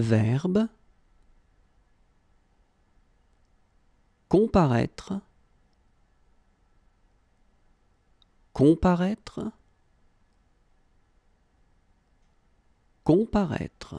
Verbe comparaître, comparaître, comparaître.